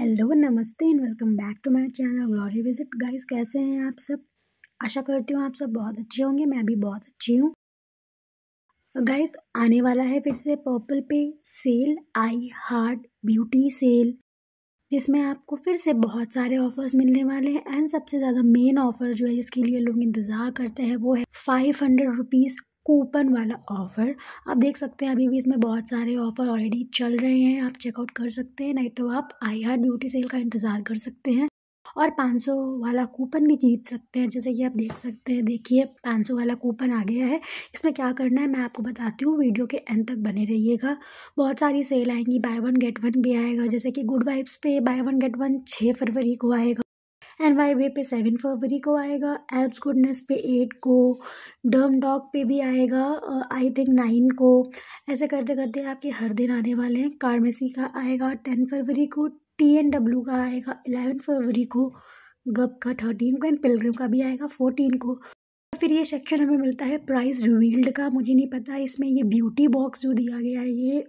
hello नमस्ते and welcome back to my channel glory visit guys कैसे हैं आप सब आशा करती हूँ आप सब बहुत अच्छे होंगे मैं भी बहुत अच्छी हूँ गाइस आने वाला है फिर से पर्पल पे sale I heart beauty sale जिसमें आपको फिर से बहुत सारे ऑफ़र्स मिलने वाले हैं एंड सबसे ज़्यादा मेन ऑफ़र जो है जिसके लिए लोग इंतज़ार करते हैं वो है फाइव हंड्रेड रुपीज़ कूपन वाला ऑफ़र आप देख सकते हैं अभी भी इसमें बहुत सारे ऑफ़र ऑलरेडी चल रहे हैं आप चेकआउट कर सकते हैं नहीं तो आप आई हार ब्यूटी सेल का इंतज़ार कर सकते हैं और 500 वाला कूपन भी जीत सकते हैं जैसे कि आप देख सकते हैं देखिए 500 वाला कूपन आ गया है इसमें क्या करना है मैं आपको बताती हूँ वीडियो के एंड तक बने रहिएगा बहुत सारी सेल आएंगी बाय वन गेट वन भी आएगा जैसे कि गुड वाइब्स पे बाय वन गेट वन छः फरवरी को आएगा एन वाई वे पे सेवन फरवरी को आएगा एब्स गुडनेस पे एट को डर्म डॉग पे भी आएगा आई थिंक नाइन को ऐसे करते करते आपके हर दिन आने वाले हैं कार्मेसी का आएगा टेन फरवरी को टी एन डब्ल्यू का आएगा एलेवन फरवरी को गप का थर्टीन को एंड पिलग्रम का भी आएगा फोर्टीन को फिर ये सेक्शन हमें मिलता है प्राइस रिवील्ड का मुझे नहीं पता इसमें ये ब्यूटी बॉक्स जो दिया गया है ये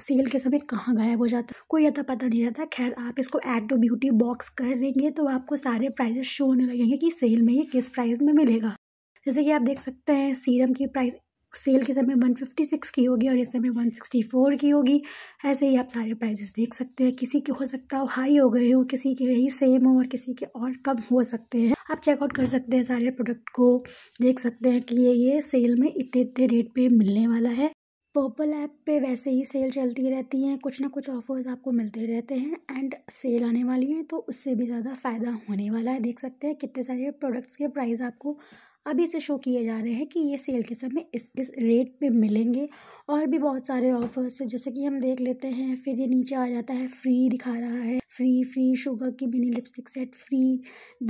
सेल के समय कहाँ गायब हो जाता कोई अता पता नहीं रहता खैर आप इसको ऐड टू ब्यूटी बॉक्स करेंगे तो आपको सारे प्राइजेस शो होने लगेंगे कि सेल में ये किस प्राइस में मिलेगा जैसे कि आप देख सकते हैं सीरम की प्राइस सेल के समय 156 की होगी और इस समय 164 की होगी ऐसे ही आप सारे प्राइजेस देख सकते हैं किसी के हो सकता हो हाई हो गए हो किसी के यही सेम हो और किसी के और कम हो सकते हैं आप चेकआउट कर सकते हैं सारे प्रोडक्ट को देख सकते हैं कि ये ये सेल में इतने इतने रेट पे मिलने वाला है पर्पल ऐप पे वैसे ही सेल चलती रहती हैं कुछ ना कुछ ऑफ़र्स आपको मिलते रहते हैं एंड सेल आने वाली हैं तो उससे भी ज़्यादा फ़ायदा होने वाला है देख सकते हैं कितने सारे प्रोडक्ट्स के प्राइस आपको अभी से शो किए जा रहे हैं कि ये सेल के समय इस इस रेट पे मिलेंगे और भी बहुत सारे ऑफर्स हैं जैसे कि हम देख लेते हैं फिर ये नीचे आ जाता है फ्री दिखा रहा है फ्री फ्री शुगर की mini lipstick set free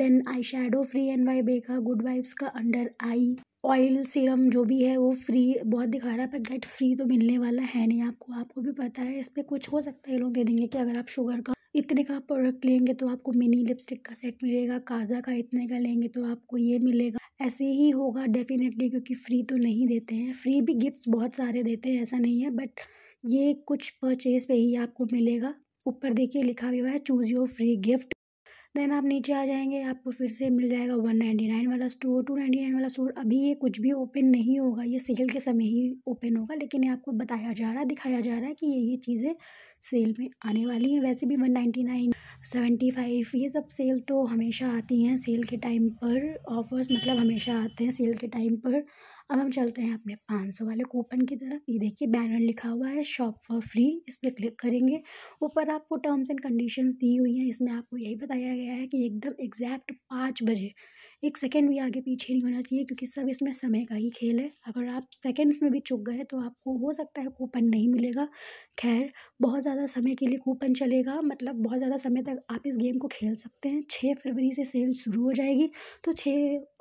then eye shadow free and वाई बेका गुड वाइब्स का अंडर आई ऑयल सीरम जो भी है वो फ्री बहुत दिखा रहा है पर गेट फ्री तो मिलने वाला है नहीं आपको आपको भी पता है इस पर कुछ हो सकता है लोग दे देंगे कि अगर आप शुगर का इतने का प्रोडक्ट लेंगे तो आपको मिनी लिपस्टिक का सेट मिलेगा काजा का इतने का लेंगे तो आपको ये मिलेगा ऐसे ही होगा डेफिनेटली क्योंकि फ्री तो नहीं देते हैं फ्री भी गिफ्ट्स बहुत सारे देते हैं ऐसा नहीं है बट ये कुछ परचेज पे ही आपको मिलेगा ऊपर देखिए लिखा हुआ है choose your free gift then आप नीचे आ जाएंगे आपको फिर से मिल जाएगा वन नाइन्टी नाइन वाला स्टोर टू नाइन्टी नाइन वाला स्टोर अभी ये कुछ भी ओपन नहीं होगा ये सेल के समय ही ओपन होगा लेकिन ये आपको बताया जा रहा है दिखाया जा रहा है कि ये ये चीज़ें सेल में आने वाली हैं वैसे भी one ninety nine seventy five ये सब सेल तो हमेशा आती हैं सेल के टाइम पर ऑफर्स मतलब हमेशा आते हैं सेल के टाइम पर अब हम चलते हैं अपने पाँच सौ वाले कूपन की तरफ ये देखिए बैनर लिखा हुआ है शॉप फॉर फ्री इस पर क्लिक करेंगे ऊपर आपको टर्म्स एंड कंडीशंस दी हुई हैं इसमें आपको यही बताया गया है कि एकदम एग्जैक्ट पाँच बजे एक सेकेंड भी आगे पीछे नहीं होना चाहिए क्योंकि सब इसमें समय का ही खेल है अगर आप सेकेंड्स में भी चुक गए तो आपको हो सकता है कूपन नहीं मिलेगा खैर बहुत ज़्यादा समय के लिए कूपन चलेगा मतलब बहुत ज़्यादा समय तक आप इस गेम को खेल सकते हैं छः फरवरी से सेल शुरू हो जाएगी तो छः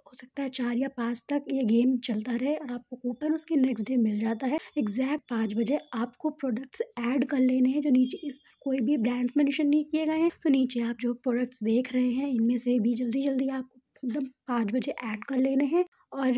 हो सकता है चार या पाँच तक ये गेम चलता रहे और आपको कूपन उसके नेक्स्ट डे मिल जाता है एग्जैक्ट पाँच बजे आपको प्रोडक्ट्स ऐड कर लेने हैं जो नीचे इस पर कोई भी ब्रांड्स मेंशन नहीं किए गए हैं तो नीचे आप जो प्रोडक्ट्स देख रहे हैं इनमें से भी जल्दी जल्दी आपको एकदम पाँच बजे ऐड कर लेने हैं और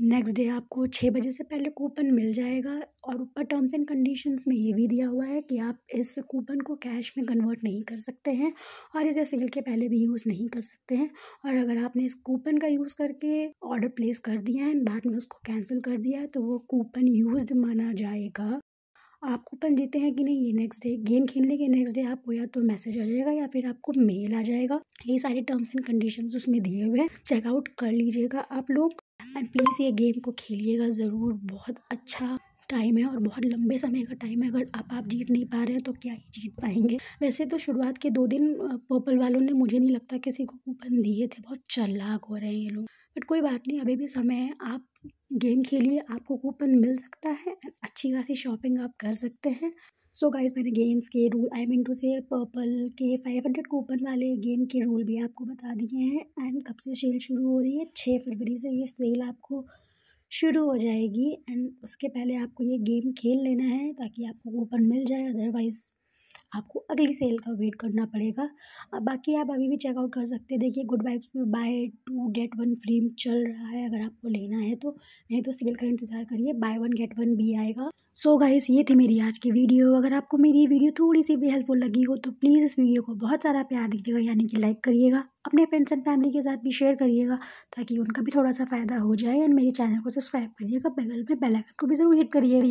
नेक्स्ट डे आपको छः बजे से पहले कूपन मिल जाएगा और ऊपर टर्म्स एंड कंडीशंस में ये भी दिया हुआ है कि आप इस कूपन को कैश में कन्वर्ट नहीं कर सकते हैं और इसे सेल के पहले भी यूज़ नहीं कर सकते हैं और अगर आपने इस कूपन का यूज़ करके ऑर्डर प्लेस कर दिया है बाद में उसको कैंसिल कर दिया है तो वो कूपन यूज माना जाएगा आप कूपन देते हैं कि नहीं ये नेक्स्ट डे गेम खेलने के नेक्स्ट डे आपको या तो मैसेज आ जाएगा या फिर आपको मेल आ जाएगा ये सारे टर्म्स एंड कंडीशन उसमें दिए हुए हैं चेकआउट कर लीजिएगा आप लोग एंड प्लीज़ ये गेम को खेलिएगा ज़रूर बहुत अच्छा टाइम है और बहुत लंबे समय का टाइम है अगर आप आप जीत नहीं पा रहे हैं तो क्या ही जीत पाएंगे वैसे तो शुरुआत के दो दिन पर्पल वालों ने मुझे नहीं लगता किसी को कूपन दिए थे बहुत चालाक हो रहे हैं ये लोग बट कोई बात नहीं अभी भी समय है आप गेम खेलिए आपको कूपन मिल सकता है अच्छी खासी शॉपिंग आप कर सकते हैं सो so गाइज मैंने गेम्स के रूल आई मीन टू से पर्पल के फाइव हंड्रेड कूपन वाले गेम के रूल भी आपको बता दिए हैं एंड कब से सेल शुरू हो रही है छः फरवरी से ये सेल आपको शुरू हो जाएगी एंड उसके पहले आपको ये गेम खेल लेना है ताकि आपको कूपन मिल जाए अदरवाइज़ आपको अगली सेल का वेट करना पड़ेगा बाकी आप अभी भी चेकआउट कर सकते हैं देखिए गुड वाइब्स में buy two get one free चल रहा है अगर आपको लेना है तो नहीं तो सेल का इंतज़ार करिए बाय वन गेट वन भी आएगा सो so गाइस ये थी मेरी आज की वीडियो अगर आपको मेरी वीडियो थोड़ी सी भी हेल्पफुल लगी हो तो प्लीज़ इस वीडियो को बहुत सारा प्यार दीजिएगा यानी कि लाइक करिएगा अपने फ्रेंड्स एंड फैमिली के साथ भी शेयर करिएगा ताकि उनका भी थोड़ा सा फ़ायदा हो जाए एंड मेरे चैनल को सब्सक्राइब करिएगा बगल में बेलाइकन को भी ज़रूर हिट करिए